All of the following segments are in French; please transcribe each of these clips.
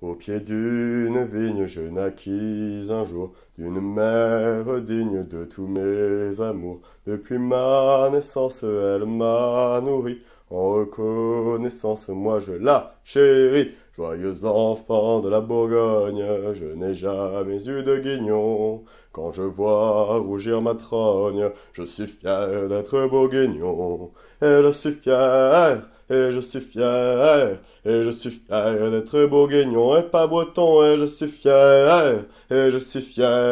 Au pied d'une vigne je naquis un jour, une mère digne de tous mes amours. Depuis ma naissance, elle m'a nourri. En reconnaissance, moi je la chéris. Joyeux enfant de la Bourgogne, je n'ai jamais eu de guignon. Quand je vois rougir ma trogne, je suis fier d'être bourguignon. Et je suis fier, et je suis fier, et je suis fier d'être bourguignon et pas breton. Et je suis fier, et je suis fier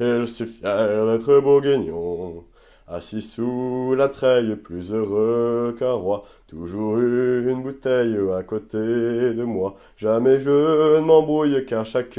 et je suis fier d'être bourguignon. Assis sous la treille, plus heureux qu'un roi, toujours une bouteille à côté de moi. Jamais je ne m'embrouille car chaque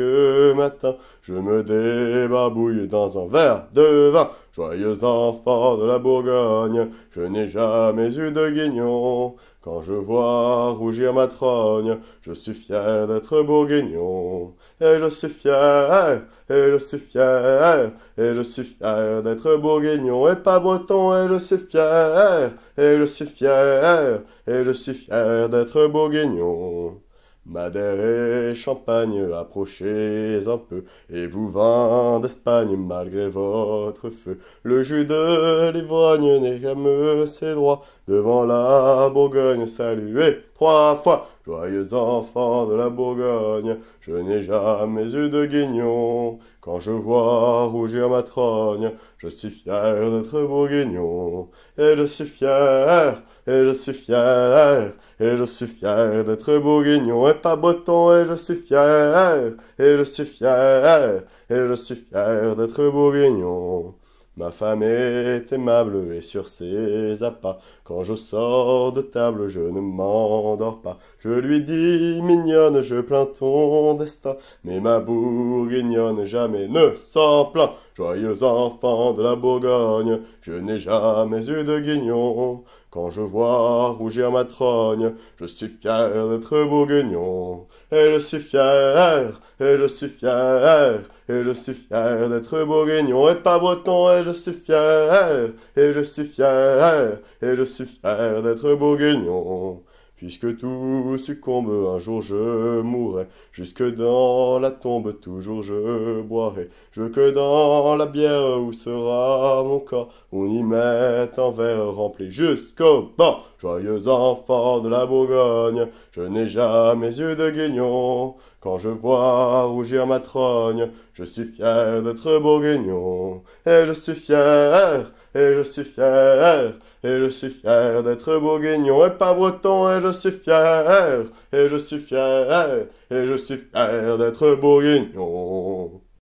matin, je me débabouille dans un verre de vin. Joyeux enfant de la Bourgogne, je n'ai jamais eu de guignon. Quand je vois rougir ma trogne, je suis fier d'être bourguignon. Et je suis fier, et je suis fier, et je suis fier d'être bourguignon et pas breton. Et je suis fier, et je suis fier, et je suis fier d'être bourguignon. Madère et Champagne, approchez un peu, et vous vins d'Espagne, malgré votre feu. Le jus de n'est jamais ses droits, devant la Bourgogne saluez trois fois. Joyeux enfant de la Bourgogne, je n'ai jamais eu de guignon. Quand je vois rougir ma trogne, je suis fier d'être bourguignon. Et je suis fier, et je suis fier, et je suis fier d'être bourguignon et pas breton, et je suis fier, et je suis fier, et je suis fier d'être bourguignon. Ma femme est aimable et sur ses appâts. Quand je sors de table, je ne m'endors pas. Je lui dis, mignonne, je plains ton destin. Mais ma bourguignonne jamais ne s'en plaint. Joyeux enfant de la Bourgogne, je n'ai jamais eu de guignon. Quand je vois rougir ma trogne, je suis fier d'être bourguignon. Et je suis fier, et je suis fier, et je suis fier d'être bourguignon et pas breton je suis fier, et je suis fier, et je suis fier d'être bourguignon. Puisque tout succombe, un jour je mourrai, jusque dans la tombe toujours je boirai, je que dans la bière où sera mon corps, on y met un verre rempli jusqu'au bord. Joyeux enfant de la Bourgogne, je n'ai jamais eu de guignon. Quand je vois rougir ma trogne, je suis fier d'être bourguignon. Et je suis fier, et je suis fier, et je suis fier d'être bourguignon et pas breton. Et je suis fier, et je suis fier, et je suis fier d'être bourguignon.